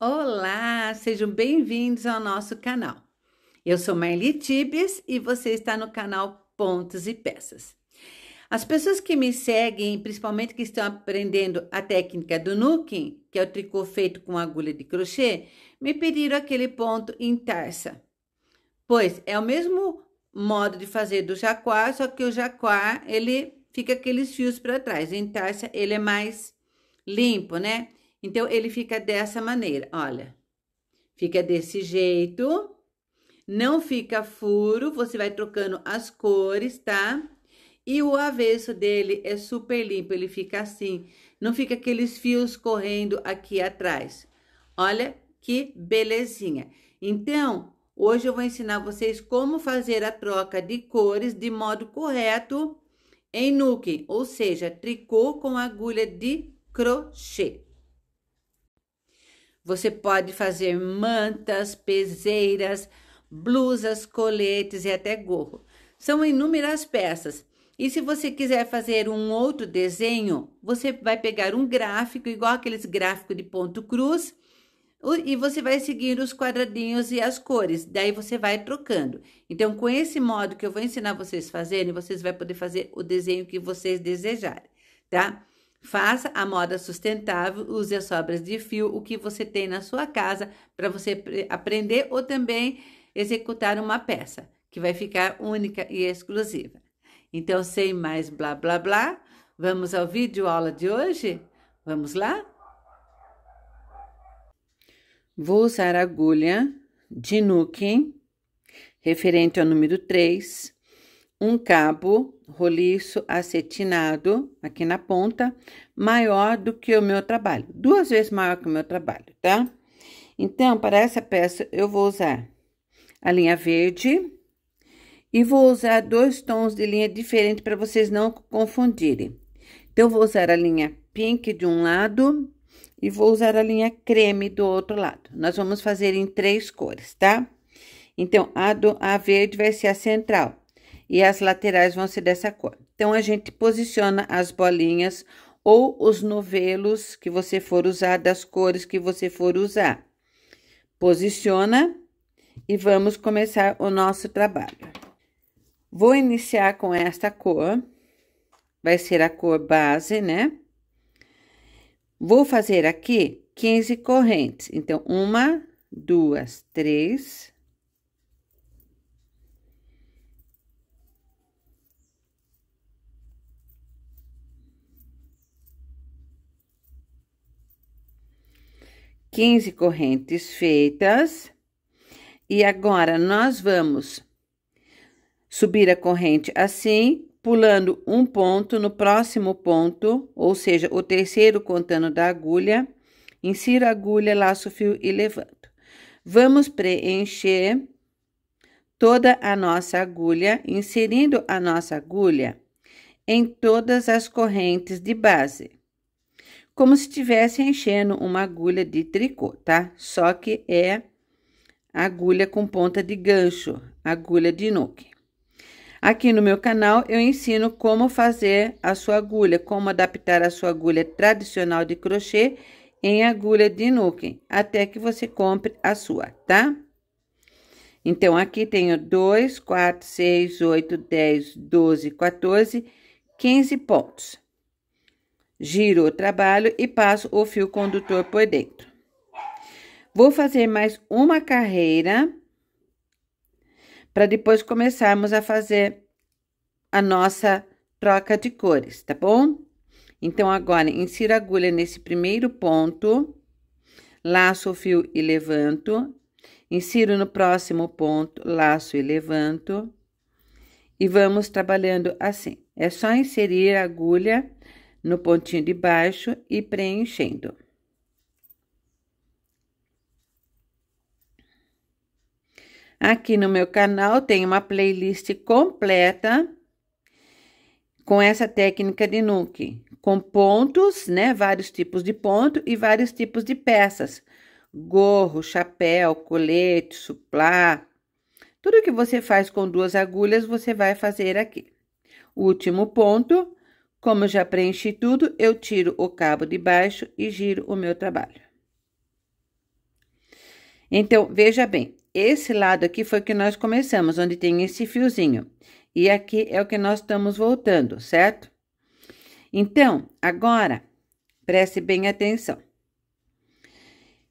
Olá, sejam bem-vindos ao nosso canal. Eu sou Marli Tibes e você está no canal Pontos e Peças. As pessoas que me seguem, principalmente que estão aprendendo a técnica do nuking, que é o tricô feito com agulha de crochê, me pediram aquele ponto em tarsa. Pois é o mesmo modo de fazer do jaquar, só que o jaquar ele fica aqueles fios para trás. Em tarsa ele é mais limpo, né? Então, ele fica dessa maneira, olha. Fica desse jeito. Não fica furo, você vai trocando as cores, tá? E o avesso dele é super limpo, ele fica assim. Não fica aqueles fios correndo aqui atrás. Olha que belezinha. Então, hoje eu vou ensinar vocês como fazer a troca de cores de modo correto em nuke, ou seja, tricô com agulha de crochê. Você pode fazer mantas, peseiras, blusas, coletes e até gorro. São inúmeras peças. E se você quiser fazer um outro desenho, você vai pegar um gráfico, igual aqueles gráficos de ponto cruz, e você vai seguir os quadradinhos e as cores. Daí você vai trocando. Então, com esse modo que eu vou ensinar vocês fazerem, vocês vão poder fazer o desenho que vocês desejarem, tá? Faça a moda sustentável, use as sobras de fio, o que você tem na sua casa para você aprender ou também executar uma peça que vai ficar única e exclusiva. Então, sem mais blá blá blá, vamos ao vídeo aula de hoje? Vamos lá? Vou usar a agulha de Nukem, referente ao número 3, um cabo roliço acetinado aqui na ponta, maior do que o meu trabalho, duas vezes maior que o meu trabalho, tá? Então, para essa peça, eu vou usar a linha verde e vou usar dois tons de linha diferente para vocês não confundirem. Então, eu vou usar a linha pink de um lado e vou usar a linha creme do outro lado. Nós vamos fazer em três cores, tá? Então, a, do, a verde vai ser a central e as laterais vão ser dessa cor. Então, a gente posiciona as bolinhas ou os novelos que você for usar, das cores que você for usar. Posiciona e vamos começar o nosso trabalho. Vou iniciar com esta cor, vai ser a cor base, né? Vou fazer aqui 15 correntes, então, uma, duas, três, 15 correntes feitas. E agora nós vamos subir a corrente assim, pulando um ponto no próximo ponto, ou seja, o terceiro contando da agulha. Insiro a agulha, laço o fio e levanto. Vamos preencher toda a nossa agulha, inserindo a nossa agulha em todas as correntes de base como se estivesse enchendo uma agulha de tricô, tá? Só que é agulha com ponta de gancho, agulha de nuke. Aqui no meu canal eu ensino como fazer a sua agulha, como adaptar a sua agulha tradicional de crochê em agulha de nuke, até que você compre a sua, tá? Então, aqui tenho 2, 4, 6, 8, 10, 12, 14, 15 pontos. Giro o trabalho e passo o fio condutor por dentro. Vou fazer mais uma carreira para depois começarmos a fazer a nossa troca de cores, tá bom? Então, agora, insiro a agulha nesse primeiro ponto, laço o fio e levanto, insiro no próximo ponto, laço e levanto, e vamos trabalhando assim. É só inserir a agulha no pontinho de baixo e preenchendo. Aqui no meu canal tem uma playlist completa com essa técnica de nuke, com pontos, né, vários tipos de ponto e vários tipos de peças. Gorro, chapéu, colete, suplá. Tudo que você faz com duas agulhas, você vai fazer aqui. Último ponto, como já preenchi tudo, eu tiro o cabo de baixo e giro o meu trabalho. Então, veja bem, esse lado aqui foi o que nós começamos, onde tem esse fiozinho. E aqui é o que nós estamos voltando, certo? Então, agora, preste bem atenção.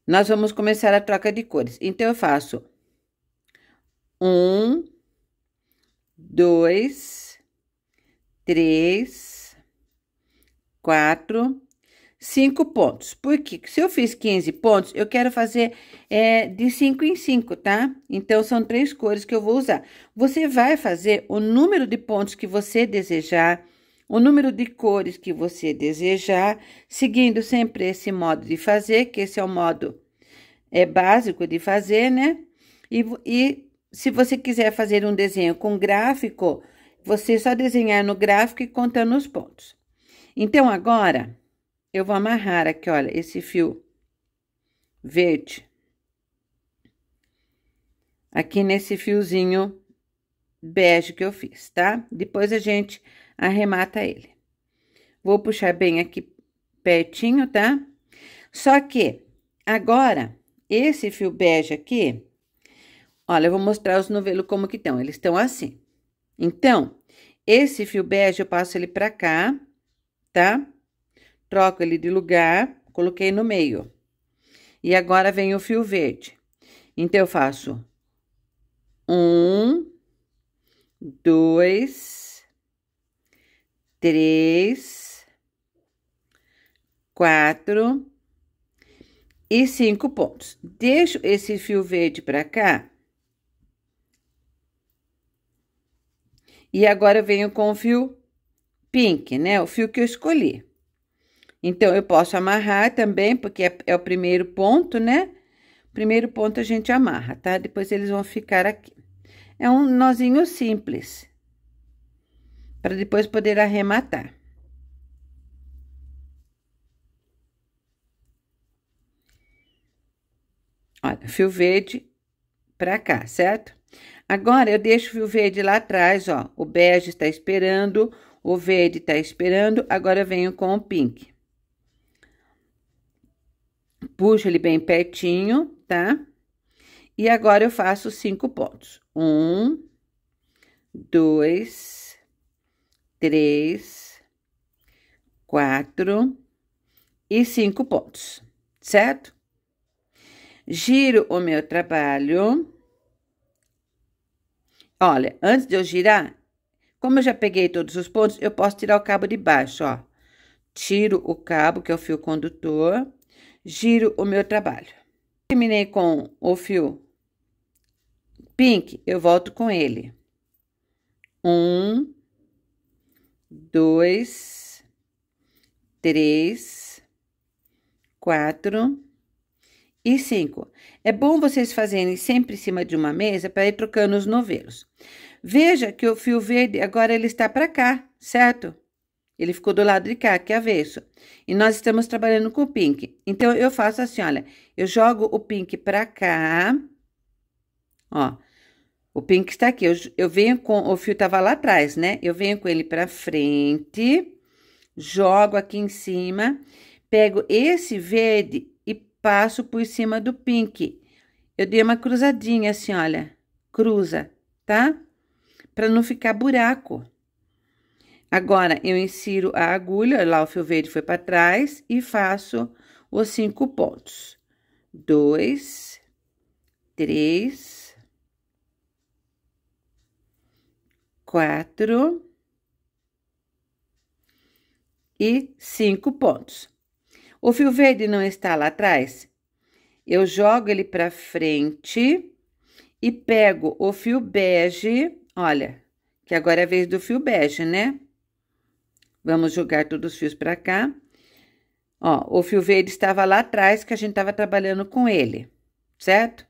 Nós vamos começar a troca de cores. Então, eu faço um, dois, três, quatro, cinco pontos. Porque se eu fiz 15 pontos, eu quero fazer é, de cinco em cinco, tá? Então, são três cores que eu vou usar. Você vai fazer o número de pontos que você desejar, o número de cores que você desejar, seguindo sempre esse modo de fazer, que esse é o modo é, básico de fazer, né? E, e se você quiser fazer um desenho com gráfico, você só desenhar no gráfico e contando os pontos. Então, agora, eu vou amarrar aqui, olha, esse fio verde. Aqui nesse fiozinho bege que eu fiz, tá? Depois a gente arremata ele. Vou puxar bem aqui pertinho, tá? Só que, agora, esse fio bege aqui, olha, eu vou mostrar os novelos como que estão. Eles estão assim. Então, esse fio bege eu passo ele pra cá tá? Troco ele de lugar, coloquei no meio. E agora vem o fio verde. Então, eu faço um, dois, três, quatro e cinco pontos. Deixo esse fio verde para cá. E agora eu venho com o fio pink, né? O fio que eu escolhi. Então, eu posso amarrar também, porque é, é o primeiro ponto, né? Primeiro ponto a gente amarra, tá? Depois eles vão ficar aqui. É um nozinho simples, para depois poder arrematar. Olha, fio verde para cá, certo? Agora, eu deixo o fio verde lá atrás, ó. O bege está esperando, o verde tá esperando, agora venho com o pink. Puxo ele bem pertinho, tá? E agora eu faço cinco pontos. Um, dois, três, quatro e cinco pontos, certo? Giro o meu trabalho. Olha, antes de eu girar, como eu já peguei todos os pontos, eu posso tirar o cabo de baixo, ó. Tiro o cabo, que é o fio condutor, giro o meu trabalho. Terminei com o fio pink, eu volto com ele. Um, dois, três, quatro e cinco. É bom vocês fazerem sempre em cima de uma mesa para ir trocando os novelos. Veja que o fio verde agora ele está para cá, certo? Ele ficou do lado de cá, que é avesso. E nós estamos trabalhando com o pink. Então, eu faço assim, olha. Eu jogo o pink para cá. Ó. O pink está aqui. Eu, eu venho com... O fio tava lá atrás, né? Eu venho com ele para frente. Jogo aqui em cima. Pego esse verde e passo por cima do pink. Eu dei uma cruzadinha assim, olha. Cruza, tá? para não ficar buraco. Agora, eu insiro a agulha, lá o fio verde foi para trás, e faço os cinco pontos. Dois, três, quatro e cinco pontos. O fio verde não está lá atrás? Eu jogo ele para frente e pego o fio bege Olha, que agora é a vez do fio bege, né? Vamos jogar todos os fios para cá. Ó, o fio verde estava lá atrás que a gente estava trabalhando com ele, certo?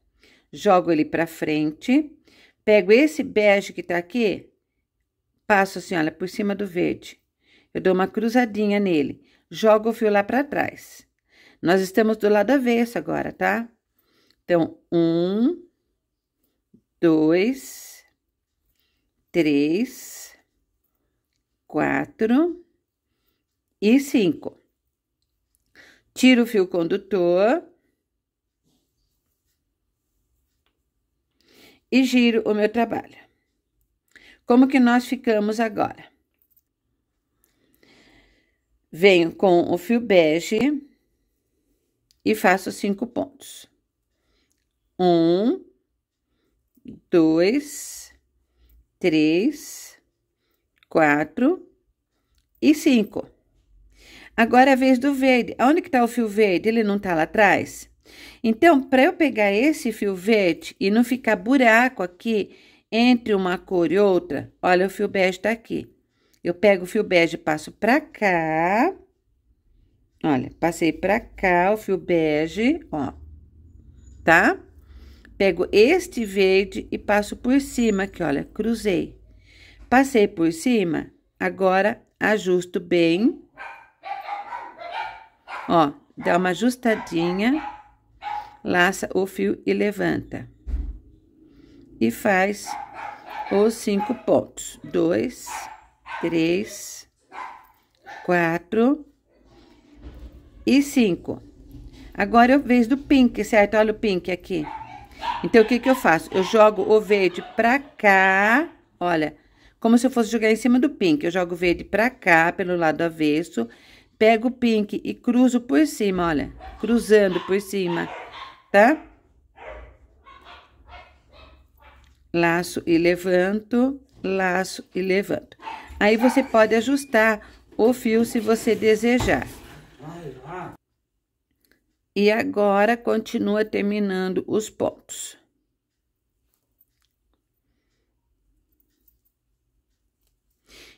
Jogo ele para frente, pego esse bege que tá aqui, passo assim, olha, por cima do verde. Eu dou uma cruzadinha nele, jogo o fio lá para trás. Nós estamos do lado avesso agora, tá? Então, um, dois, três, quatro e cinco. Tiro o fio condutor e giro o meu trabalho. Como que nós ficamos agora? Venho com o fio bege e faço cinco pontos. Um, dois, três, quatro e cinco. Agora é a vez do verde. Onde que tá o fio verde? Ele não tá lá atrás? Então, para eu pegar esse fio verde e não ficar buraco aqui entre uma cor e outra, olha, o fio bege tá aqui. Eu pego o fio bege e passo para cá. Olha, passei para cá o fio bege, ó. Tá? Pego este verde e passo por cima, que olha, cruzei. Passei por cima, agora ajusto bem. Ó, dá uma ajustadinha, laça o fio e levanta. E faz os cinco pontos. Dois, três, quatro e cinco. Agora eu é vejo do pink, certo? Olha o pink aqui. Então, o que que eu faço? Eu jogo o verde pra cá, olha, como se eu fosse jogar em cima do pink. Eu jogo o verde pra cá, pelo lado avesso, pego o pink e cruzo por cima, olha, cruzando por cima, tá? Laço e levanto, laço e levanto. Aí, você pode ajustar o fio se você desejar. Vai lá. E agora continua terminando os pontos.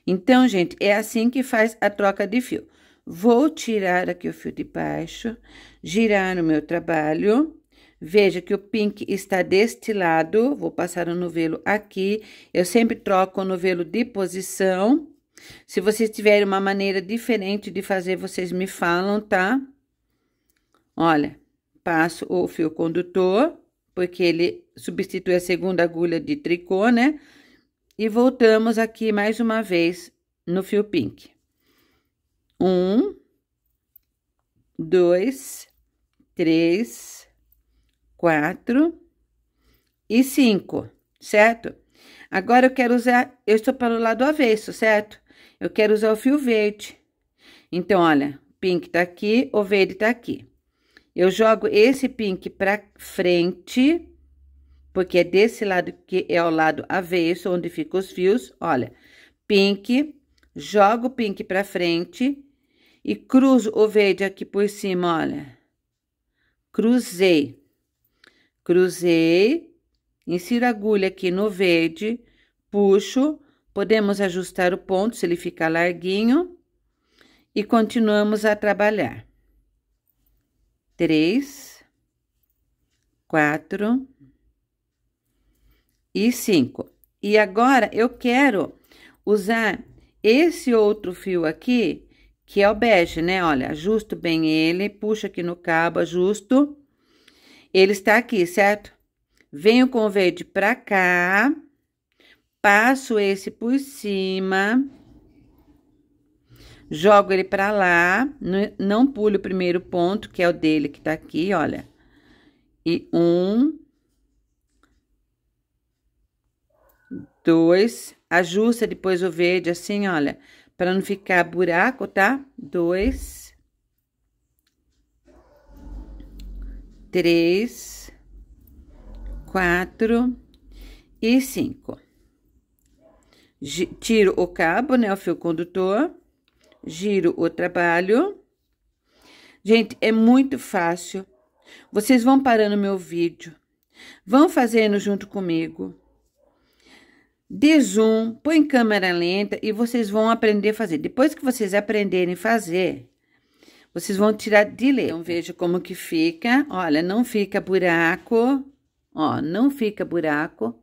Então, gente, é assim que faz a troca de fio. Vou tirar aqui o fio de baixo, girar o meu trabalho. Veja que o pink está deste lado, vou passar o novelo aqui. Eu sempre troco o novelo de posição. Se vocês tiverem uma maneira diferente de fazer, vocês me falam, tá? Tá? Olha, passo o fio condutor, porque ele substitui a segunda agulha de tricô, né? E voltamos aqui mais uma vez no fio pink. Um, dois, três, quatro e cinco, certo? Agora eu quero usar, eu estou para o lado avesso, certo? Eu quero usar o fio verde. Então, olha, pink tá aqui, o verde tá aqui. Eu jogo esse pink pra frente, porque é desse lado que é o lado avesso, onde ficam os fios. Olha, pink, jogo o pink pra frente e cruzo o verde aqui por cima, olha. Cruzei. Cruzei, insiro a agulha aqui no verde, puxo, podemos ajustar o ponto se ele ficar larguinho e continuamos a trabalhar três, quatro e cinco. E agora eu quero usar esse outro fio aqui, que é o bege, né? Olha, ajusto bem ele, puxo aqui no cabo, ajusto. Ele está aqui, certo? Venho com o verde para cá, passo esse por cima jogo ele para lá, não pulo o primeiro ponto, que é o dele que tá aqui, olha. E um, dois, ajusta depois o verde assim, olha, para não ficar buraco, tá? Dois, três, quatro e cinco. Tiro o cabo, né, o fio condutor giro o trabalho. Gente, é muito fácil. Vocês vão parando meu vídeo, vão fazendo junto comigo. De zoom, põe câmera lenta e vocês vão aprender a fazer. Depois que vocês aprenderem a fazer, vocês vão tirar de ler. Então, veja como que fica. Olha, não fica buraco, ó, não fica buraco,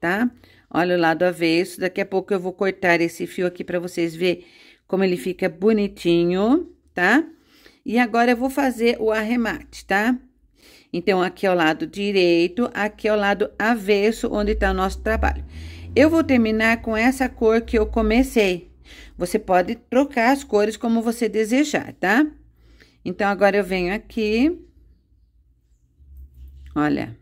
tá? Olha o lado avesso. Daqui a pouco eu vou cortar esse fio aqui para vocês verem como ele fica bonitinho, tá? E agora eu vou fazer o arremate, tá? Então, aqui é o lado direito, aqui é o lado avesso, onde tá o nosso trabalho. Eu vou terminar com essa cor que eu comecei. Você pode trocar as cores como você desejar, tá? Então, agora eu venho aqui. Olha.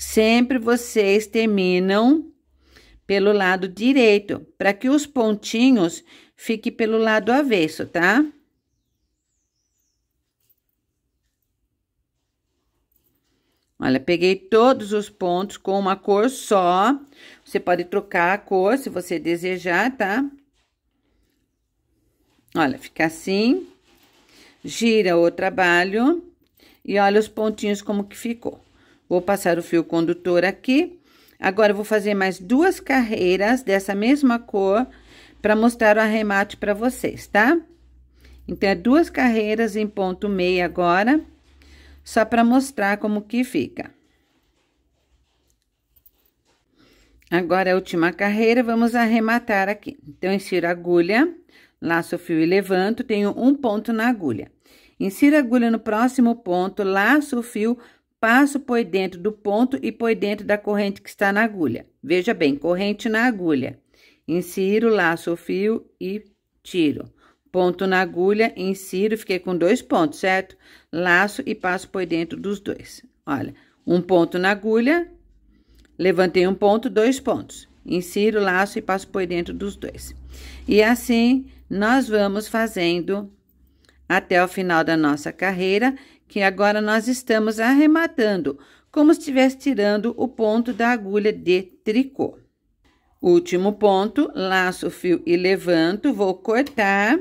Sempre vocês terminam pelo lado direito, para que os pontinhos fiquem pelo lado avesso, tá? Olha, peguei todos os pontos com uma cor só. Você pode trocar a cor se você desejar, tá? Olha, fica assim. Gira o trabalho. E olha os pontinhos como que ficou. Vou passar o fio condutor aqui. Agora, vou fazer mais duas carreiras dessa mesma cor para mostrar o arremate para vocês, tá? Então, é duas carreiras em ponto meio agora, só para mostrar como que fica. Agora, a última carreira, vamos arrematar aqui. Então, insiro a agulha, laço o fio e levanto, tenho um ponto na agulha. Insiro a agulha no próximo ponto, laço o fio, Passo por dentro do ponto e por dentro da corrente que está na agulha. Veja bem, corrente na agulha. Insiro, laço o fio e tiro. Ponto na agulha, insiro, fiquei com dois pontos, certo? Laço e passo por dentro dos dois. Olha, um ponto na agulha, levantei um ponto, dois pontos. Insiro, laço e passo por dentro dos dois. E assim, nós vamos fazendo até o final da nossa carreira, que agora nós estamos arrematando, como se estivesse tirando o ponto da agulha de tricô. Último ponto, laço, fio e levanto, vou cortar,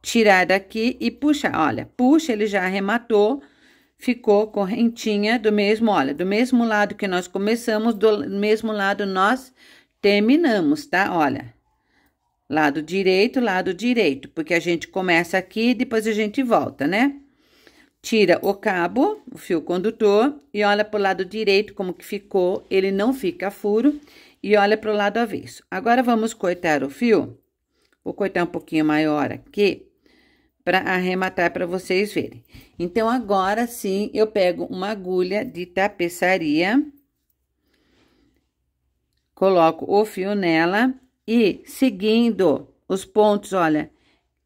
tirar daqui e puxar. Olha, puxa, ele já arrematou, ficou correntinha do mesmo, olha, do mesmo lado que nós começamos, do mesmo lado nós terminamos, tá? Olha, Lado direito, lado direito, porque a gente começa aqui e depois a gente volta, né? Tira o cabo, o fio condutor, e olha para o lado direito como que ficou, ele não fica furo, e olha para o lado avesso. Agora, vamos cortar o fio, vou cortar um pouquinho maior aqui, para arrematar para vocês verem. Então, agora sim, eu pego uma agulha de tapeçaria, coloco o fio nela e seguindo os pontos, olha,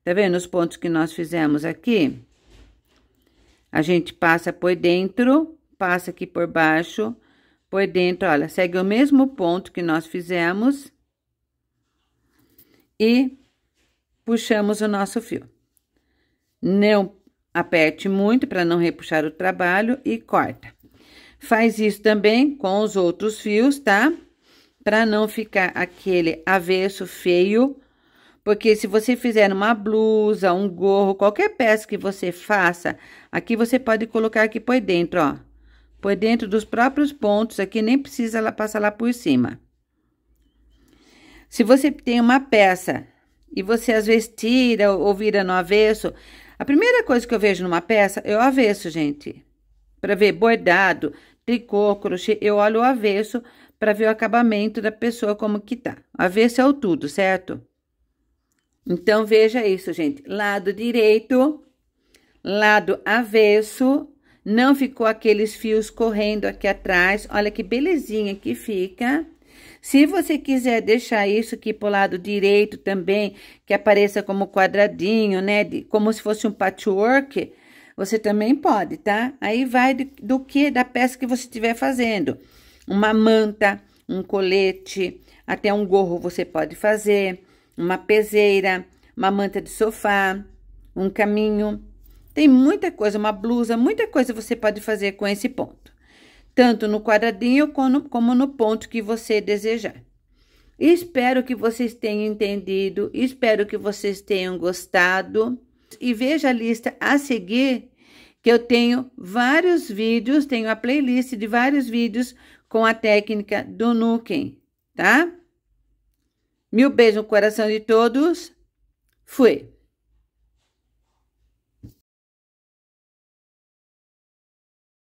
tá vendo os pontos que nós fizemos aqui? A gente passa por dentro, passa aqui por baixo, por dentro, olha, segue o mesmo ponto que nós fizemos e puxamos o nosso fio. Não aperte muito para não repuxar o trabalho e corta. Faz isso também com os outros fios, tá? para não ficar aquele avesso feio, porque se você fizer uma blusa, um gorro, qualquer peça que você faça, aqui você pode colocar aqui por dentro, ó. Por dentro dos próprios pontos, aqui nem precisa ela passar lá por cima. Se você tem uma peça e você às vezes tira ou vira no avesso, a primeira coisa que eu vejo numa peça é o avesso, gente para ver bordado, tricô, crochê, eu olho o avesso para ver o acabamento da pessoa como que tá. O avesso é o tudo, certo? Então, veja isso, gente. Lado direito, lado avesso, não ficou aqueles fios correndo aqui atrás. Olha que belezinha que fica. Se você quiser deixar isso aqui pro lado direito também, que apareça como quadradinho, né? como se fosse um patchwork, você também pode, tá? Aí vai do, do que, da peça que você estiver fazendo. Uma manta, um colete, até um gorro você pode fazer, uma peseira, uma manta de sofá, um caminho. Tem muita coisa, uma blusa, muita coisa você pode fazer com esse ponto. Tanto no quadradinho como, como no ponto que você desejar. Espero que vocês tenham entendido, espero que vocês tenham gostado. E veja a lista a seguir que eu tenho vários vídeos, tenho a playlist de vários vídeos com a técnica do Nuken, tá? Mil beijos no coração de todos. Fui.